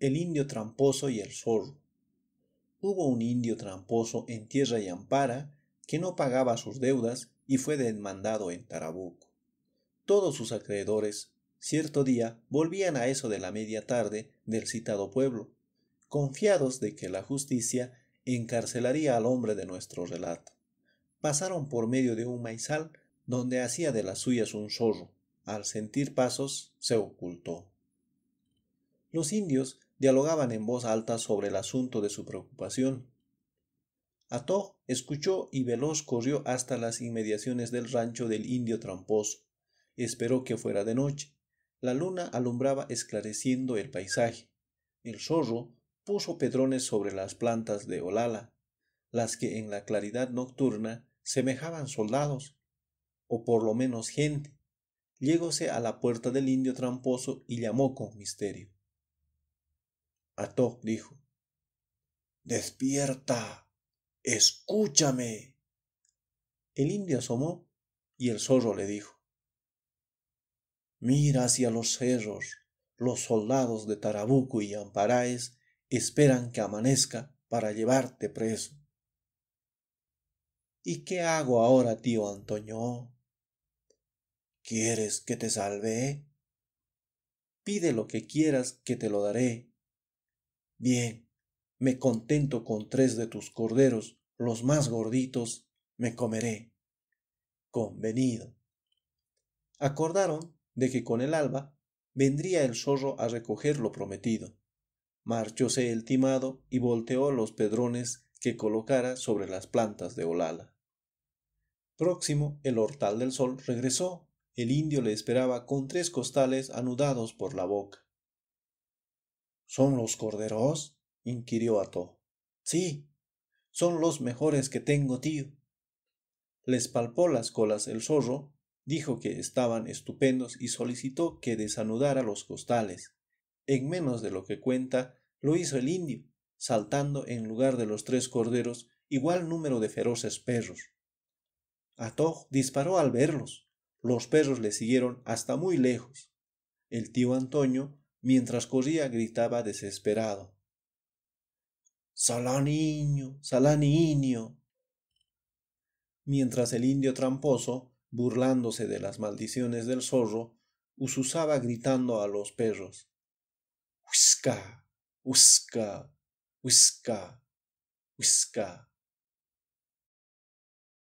El indio tramposo y el zorro. Hubo un indio tramposo en tierra y ampara que no pagaba sus deudas y fue demandado en Tarabuco. Todos sus acreedores, cierto día, volvían a eso de la media tarde del citado pueblo, confiados de que la justicia encarcelaría al hombre de nuestro relato. Pasaron por medio de un maizal donde hacía de las suyas un zorro. Al sentir pasos, se ocultó. Los indios dialogaban en voz alta sobre el asunto de su preocupación. Ató escuchó y veloz corrió hasta las inmediaciones del rancho del indio tramposo. Esperó que fuera de noche. La luna alumbraba esclareciendo el paisaje. El zorro puso pedrones sobre las plantas de Olala, las que en la claridad nocturna semejaban soldados, o por lo menos gente. Llegóse a la puerta del indio tramposo y llamó con misterio. Atok dijo, Despierta, escúchame. El indio asomó y el zorro le dijo, Mira hacia los cerros, los soldados de Tarabuco y Amparaes esperan que amanezca para llevarte preso. ¿Y qué hago ahora, tío Antonio? ¿Quieres que te salve? Pide lo que quieras que te lo daré, Bien, me contento con tres de tus corderos, los más gorditos, me comeré. Convenido. Acordaron de que con el alba vendría el zorro a recoger lo prometido. Marchóse el timado y volteó los pedrones que colocara sobre las plantas de Olala. Próximo, el hortal del sol regresó. El indio le esperaba con tres costales anudados por la boca. ¿Son los corderos? inquirió Ato. Sí, son los mejores que tengo, tío. Les palpó las colas el zorro, dijo que estaban estupendos y solicitó que desanudara los costales. En menos de lo que cuenta, lo hizo el indio, saltando en lugar de los tres corderos igual número de feroces perros. Atoj disparó al verlos. Los perros le siguieron hasta muy lejos. El tío Antonio Mientras corría gritaba desesperado. ¡Salaniño! ¡Salaniño! Mientras el indio tramposo, burlándose de las maldiciones del zorro, ususaba gritando a los perros. Huisca, huisca, huisca, huisca.